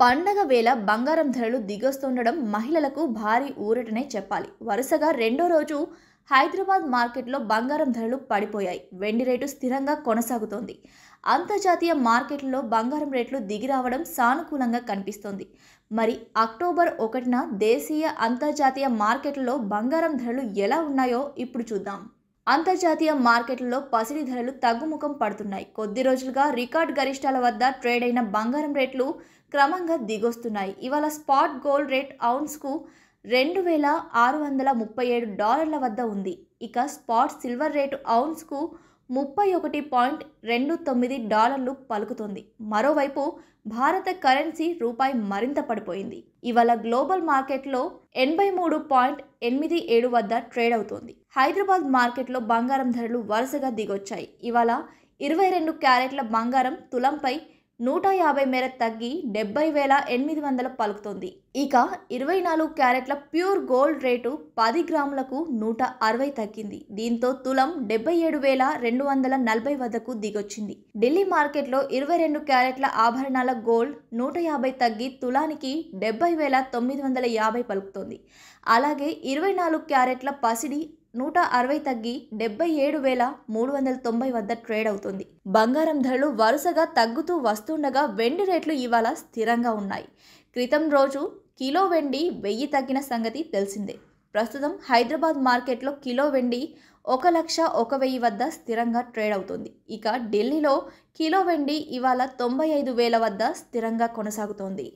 పండగ వేళ బంగారం ధరలు దిగొస్తుండడం మహిళలకు భారీ ఊరటనే చెప్పాలి వరుసగా రెండో రోజు హైదరాబాద్ మార్కెట్లో బంగారం ధరలు పడిపోయాయి వెండి రేటు స్థిరంగా కొనసాగుతోంది అంతర్జాతీయ మార్కెట్లో బంగారం రేట్లు దిగిరావడం సానుకూలంగా కనిపిస్తోంది మరి అక్టోబర్ ఒకటిన దేశీయ అంతర్జాతీయ మార్కెట్లో బంగారం ధరలు ఎలా ఉన్నాయో ఇప్పుడు చూద్దాం అంతర్జాతీయ మార్కెట్లలో పసిడి ధరలు తగ్గుముఖం పడుతున్నాయి కొద్ది రోజులుగా రికార్డ్ గరిష్టాల వద్ద ట్రేడ్ అయిన బంగారం రేట్లు క్రమంగా దిగొస్తున్నాయి ఇవాళ స్పాట్ గోల్డ్ రేట్ ఔన్స్కు రెండు వేల ఆరు వందల ముప్పై ఏడు డాలర్ల వద్ద ఉంది ఇక స్పాట్ సిల్వర్ రేటు ఔన్స్కు ముప్పై ఒకటి పాయింట్ రెండు తొమ్మిది డాలర్లు పలుకుతుంది మరోవైపు భారత కరెన్సీ రూపాయి మరింత పడిపోయింది ఇవాళ గ్లోబల్ మార్కెట్లో ఎనభై మూడు పాయింట్ ఎనిమిది ఏడు వద్ద ట్రేడ్ అవుతోంది హైదరాబాద్ మార్కెట్లో బంగారం ధరలు వరుసగా దిగొచ్చాయి ఇవాళ ఇరవై రెండు క్యారెట్ల బంగారం తులంపై నూట యాభై మేర తగ్గి డెబ్బై వేల ఎనిమిది వందల పలుకుతుంది ఇక ఇరవై నాలుగు క్యారెట్ల ప్యూర్ గోల్డ్ రేటు పది గ్రాములకు నూట అరవై తగ్గింది దీంతో తులం డెబ్బై ఏడు వేల రెండు వందల నలభై వద్దకు దిగొచ్చింది ఢిల్లీ మార్కెట్లో ఇరవై రెండు క్యారెట్ల ఆభరణాల గోల్డ్ నూట యాభై తగ్గి తులానికి డెబ్బై వేల తొమ్మిది వందల యాభై పలుకుతోంది అలాగే ఇరవై నాలుగు క్యారెట్ల పసిడి నూట అరవై తగ్గి డెబ్బై ఏడు వేల మూడు వందల తొంభై వద్ద ట్రేడ్ అవుతుంది బంగారం ధరలు వరుసగా తగ్గుతూ వస్తుండగా వెండి రేట్లు ఇవాళ స్థిరంగా ఉన్నాయి క్రితం రోజు కిలో వెండి వెయ్యి తగ్గిన సంగతి తెలిసిందే ప్రస్తుతం హైదరాబాద్ మార్కెట్లో కిలో వెండి ఒక లక్ష ఒక వెయ్యి వద్ద స్థిరంగా ట్రేడ్ అవుతుంది ఇక ఢిల్లీలో కిలో వెండి ఇవాళ తొంభై ఐదు వేల వద్ద స్థిరంగా కొనసాగుతోంది